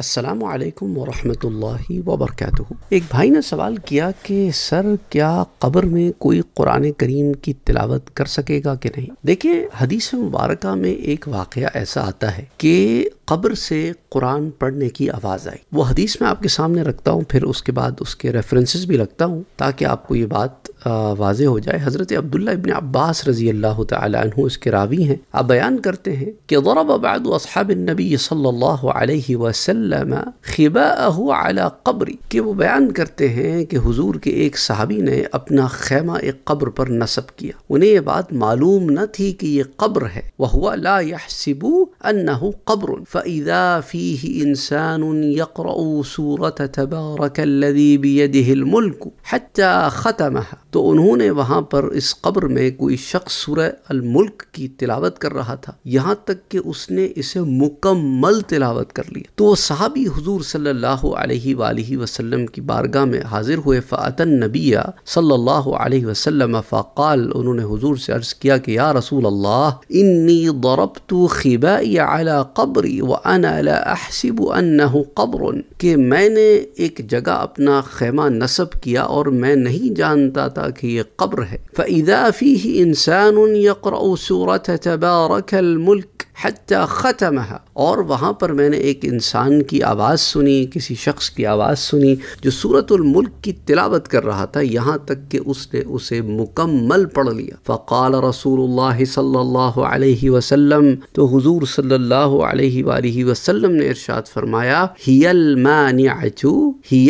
السلام علیکم ورحمۃ اللہ وبرکاتہ ایک بھائی نے سوال کیا کہ سر کیا قبر میں کوئی قرآن کریم کی تلاوت کر سکے گا کہ نہیں دیکھیں حدیث مبارکہ میں ایک واقعہ ایسا آتا ہے کہ قبر سے قرآن پڑھنے کی آواز آئی وہ حدیث میں آپ کے سامنے رکھتا ہوں پھر اس کے بعد اس کے ریفرنسز بھی رکھتا ہوں تاکہ آپ کو یہ بات واضح ہو جائے حضرت عبداللہ ابن عباس رضی اللہ تعالی عنہ اس کے راوی ہیں اب بیان کرتے ہیں کہ ضرب بعد اصحاب النبی صلی اللہ علیہ وسلم خباءه علی قبری کہ وہ بیان کرتے ہیں کہ حضور کے ایک صحابی نے اپنا خیمہ ایک قبر پر نصب کیا انہیں یہ بات معلوم نہ تھی کہ یہ قبر ہے وَهُوَ لَا يَحْسِبُوا انه قبر فاذا فيه انسان يقرا سوره تبارك الذي بيده الملك حتى ختمها تو انہوں نے وہاں پر اس قبر میں کوئی شخص سورہ الملک کی تلاوت کر رہا تھا یہاں تک کہ اس نے اسے مکمل تلاوت کر لیا تو صحابی حضور صلی اللہ علیہ وآلہ وسلم کی بارگاہ میں حاضر ہوئے فَأَتَ النَّبِيَ صلی اللہ علیہ وسلم فَقَال انہوں نے حضور سے عرض کیا کہ یا رسول اللہ انی ضربت خبائی علي على قبري وانا لا احسب انه قبر کہ میں نے ایک جگہ اپنا خیمہ نصب کیا اور میں نہیں جانتا تھا کہ یہ قبر ہے فاذا فيه انسان يقرا سوره تبارك الملك حتی ختم اور وہاں پر میں نے ایک انسان کی آواز سنی کسی شخص کی آواز سنی جو سورت الملک کی تلاوت کر رہا تھا یہاں تک کہ اس نے اسے مکمل پڑھ لیا فقال رسول اللہ صلی اللہ علیہ وسلم تو حضور صلی اللہ علیہ وآلہ وسلم نے ارشاد فرمایا ہی ہی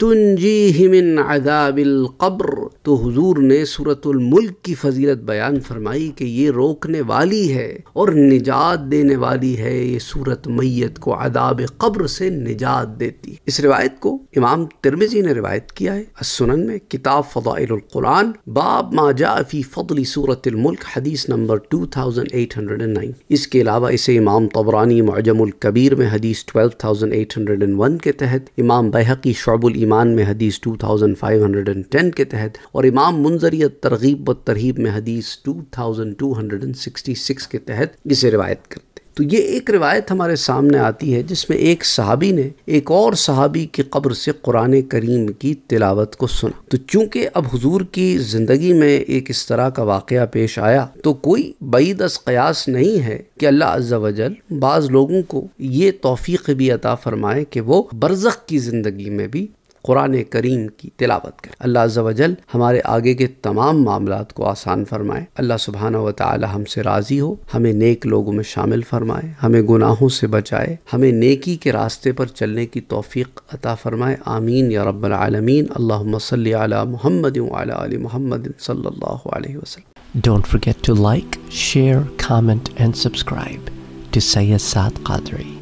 تنجیہ من عذاب القبر تو حضور نے سورت الملک کی فضیلت بیان فرمائی کہ یہ روکنے والی ہے اور نجات دینے والی ہے یہ صورت میت کو عذاب قبر سے نجات دیتی ہے اس روایت کو امام ترمزی نے روایت کیا ہے السنن میں کتاب فضائل القرآن باب ما جاء فی فضل صورت الملک حدیث نمبر 2809 اس کے علاوہ اسے امام طبرانی معجم الکبیر میں حدیث 12801 کے تحت امام بحقی شعب الایمان میں حدیث 2510 کے تحت اور امام منظری ترغیب و ترہیب میں حدیث 2266 سکس کے تحت روایت کرتے تو یہ ایک روایت ہمارے سامنے آتی ہے جس میں ایک صحابی نے ایک اور صحابی کی قبر سے قرآن کریم کی تلاوت کو سنا تو چونکہ اب حضور کی زندگی میں ایک اس طرح کا واقعہ پیش آیا تو کوئی بعید از قیاس نہیں ہے کہ اللہ عز و جل بعض لوگوں کو یہ توفیق بھی عطا فرمائے کہ وہ برزخ کی زندگی میں بھی قرآن کریم کی تلاوت کریں اللہ عز و جل ہمارے آگے کے تمام معاملات کو آسان فرمائے اللہ سبحانہ و تعالی ہم سے راضی ہو ہمیں نیک لوگوں میں شامل فرمائے ہمیں گناہوں سے بچائے ہمیں نیکی کے راستے پر چلنے کی توفیق عطا فرمائے آمین یا العالمین اللہم اللہ علی محمد علی محمد صلی اللہ علیہ وسلم